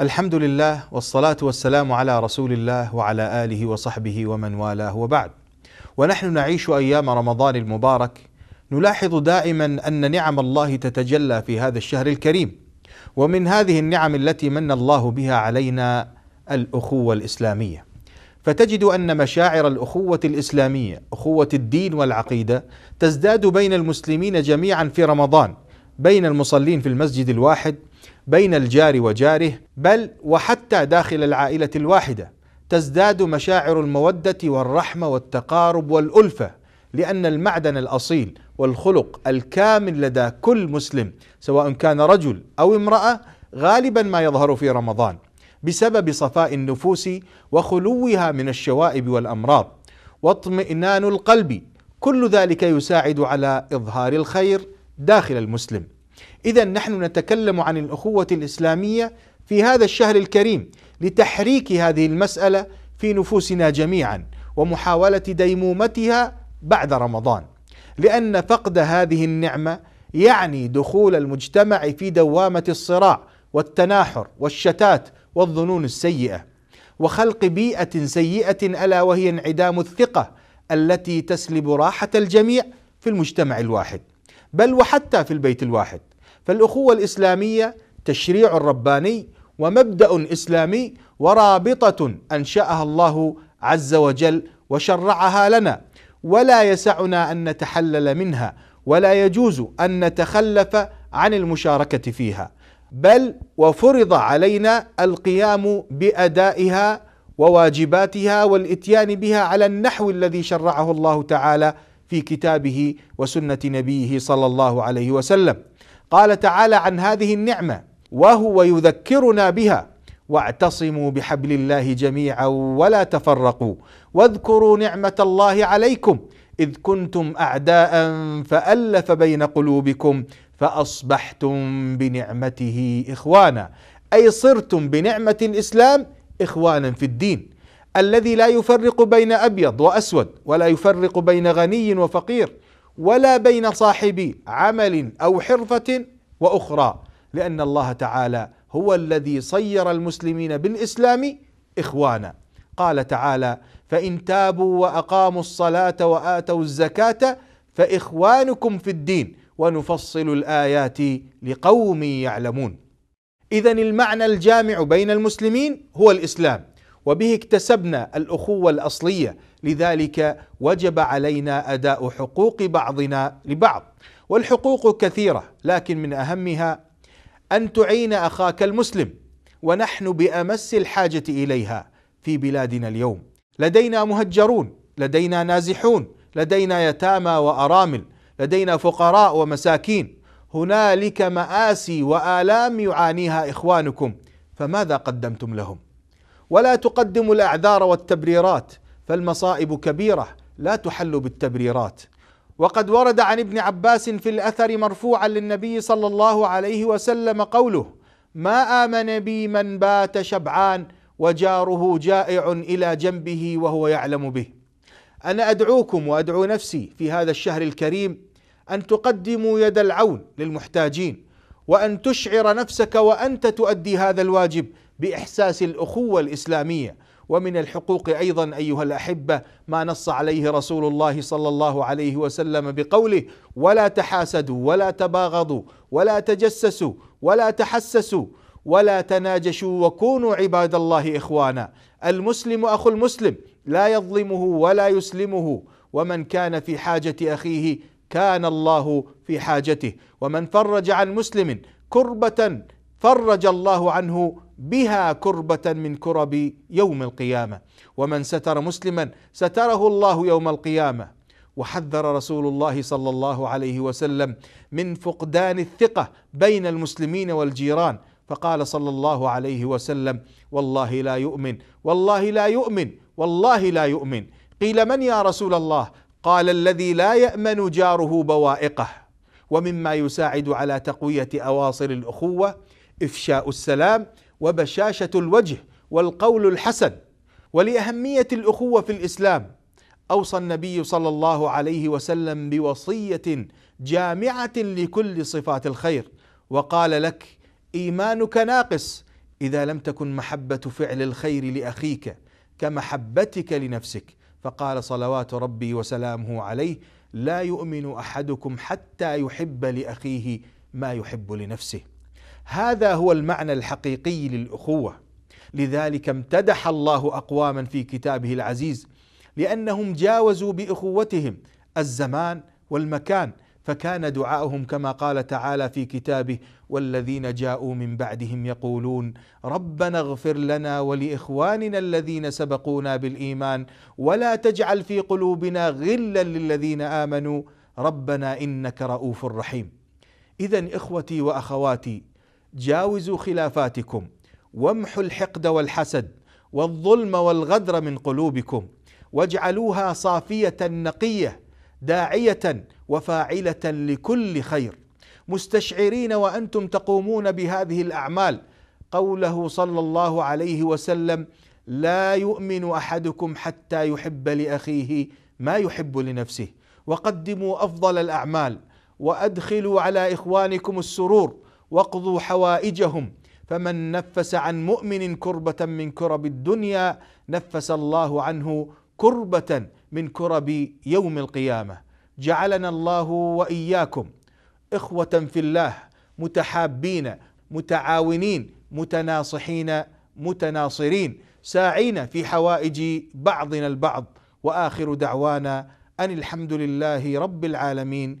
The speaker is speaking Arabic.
الحمد لله والصلاة والسلام على رسول الله وعلى آله وصحبه ومن والاه وبعد ونحن نعيش أيام رمضان المبارك نلاحظ دائما أن نعم الله تتجلى في هذا الشهر الكريم ومن هذه النعم التي من الله بها علينا الأخوة الإسلامية فتجد أن مشاعر الأخوة الإسلامية أخوة الدين والعقيدة تزداد بين المسلمين جميعا في رمضان بين المصلين في المسجد الواحد بين الجار وجاره بل وحتى داخل العائله الواحده تزداد مشاعر الموده والرحمه والتقارب والالفه لان المعدن الاصيل والخلق الكامل لدى كل مسلم سواء كان رجل او امراه غالبا ما يظهر في رمضان بسبب صفاء النفوس وخلوها من الشوائب والامراض واطمئنان القلب كل ذلك يساعد على اظهار الخير داخل المسلم إذا نحن نتكلم عن الأخوة الإسلامية في هذا الشهر الكريم لتحريك هذه المسألة في نفوسنا جميعا ومحاولة ديمومتها بعد رمضان لأن فقد هذه النعمة يعني دخول المجتمع في دوامة الصراع والتناحر والشتات والظنون السيئة وخلق بيئة سيئة ألا وهي انعدام الثقة التي تسلب راحة الجميع في المجتمع الواحد بل وحتى في البيت الواحد فالأخوة الإسلامية تشريع رباني ومبدأ إسلامي ورابطة أنشأها الله عز وجل وشرعها لنا ولا يسعنا أن نتحلل منها ولا يجوز أن نتخلف عن المشاركة فيها بل وفرض علينا القيام بأدائها وواجباتها والإتيان بها على النحو الذي شرعه الله تعالى في كتابه وسنة نبيه صلى الله عليه وسلم قال تعالى عن هذه النعمه وهو يذكرنا بها واعتصموا بحبل الله جميعا ولا تفرقوا واذكروا نعمه الله عليكم اذ كنتم اعداء فالف بين قلوبكم فاصبحتم بنعمته اخوانا اي صرتم بنعمه الاسلام اخوانا في الدين الذي لا يفرق بين ابيض واسود ولا يفرق بين غني وفقير ولا بين صاحب عمل أو حرفة وأخرى لأن الله تعالى هو الذي صير المسلمين بالإسلام إخوانا قال تعالى فإن تابوا وأقاموا الصلاة وآتوا الزكاة فإخوانكم في الدين ونفصل الآيات لقوم يعلمون إذا المعنى الجامع بين المسلمين هو الإسلام وبه اكتسبنا الاخوه الاصليه لذلك وجب علينا اداء حقوق بعضنا لبعض والحقوق كثيره لكن من اهمها ان تعين اخاك المسلم ونحن بامس الحاجه اليها في بلادنا اليوم لدينا مهجرون لدينا نازحون لدينا يتامى وارامل لدينا فقراء ومساكين هنالك ماسي والام يعانيها اخوانكم فماذا قدمتم لهم ولا تقدموا الاعذار والتبريرات فالمصائب كبيره لا تحل بالتبريرات وقد ورد عن ابن عباس في الاثر مرفوعا للنبي صلى الله عليه وسلم قوله ما امن بي من بات شبعان وجاره جائع الى جنبه وهو يعلم به انا ادعوكم وادعو نفسي في هذا الشهر الكريم ان تقدموا يد العون للمحتاجين وان تشعر نفسك وانت تؤدي هذا الواجب باحساس الأخوة الإسلامية ومن الحقوق ايضا ايها الاحبه ما نص عليه رسول الله صلى الله عليه وسلم بقوله ولا تحاسدوا ولا تباغضوا ولا تجسسوا ولا تحسسوا ولا تناجشوا وكونوا عباد الله اخوانا المسلم اخو المسلم لا يظلمه ولا يسلمه ومن كان في حاجه اخيه كان الله في حاجته ومن فرج عن مسلم كربه فرج الله عنه بها كربة من كرب يوم القيامة ومن ستر مسلما ستره الله يوم القيامة وحذر رسول الله صلى الله عليه وسلم من فقدان الثقة بين المسلمين والجيران فقال صلى الله عليه وسلم والله لا يؤمن والله لا يؤمن والله لا يؤمن قيل من يا رسول الله قال الذي لا يامن جاره بوائقه ومما يساعد على تقويه اواصر الاخوه افشاء السلام وبشاشه الوجه والقول الحسن ولاهميه الاخوه في الاسلام اوصى النبي صلى الله عليه وسلم بوصيه جامعه لكل صفات الخير وقال لك ايمانك ناقص اذا لم تكن محبه فعل الخير لاخيك كمحبتك لنفسك فقال صلوات ربي وسلامه عليه لا يؤمن احدكم حتى يحب لاخيه ما يحب لنفسه هذا هو المعنى الحقيقي للاخوه لذلك امتدح الله اقواما في كتابه العزيز لانهم جاوزوا باخوتهم الزمان والمكان فكان دعاؤهم كما قال تعالى في كتابه والذين جاءوا من بعدهم يقولون ربنا اغفر لنا ولاخواننا الذين سبقونا بالايمان ولا تجعل في قلوبنا غلا للذين امنوا ربنا انك رؤوف رحيم اذا اخوتي واخواتي جاوزوا خلافاتكم وامحوا الحقد والحسد والظلم والغدر من قلوبكم واجعلوها صافيه نقيه داعيه وفاعله لكل خير مستشعرين وانتم تقومون بهذه الاعمال قوله صلى الله عليه وسلم لا يؤمن احدكم حتى يحب لاخيه ما يحب لنفسه وقدموا افضل الاعمال وادخلوا على اخوانكم السرور واقضوا حوائجهم فمن نفس عن مؤمن كربة من كرب الدنيا نفس الله عنه كربة من كرب يوم القيامة جعلنا الله وإياكم إخوة في الله متحابين متعاونين متناصحين متناصرين ساعين في حوائج بعضنا البعض واخر دعوانا ان الحمد لله رب العالمين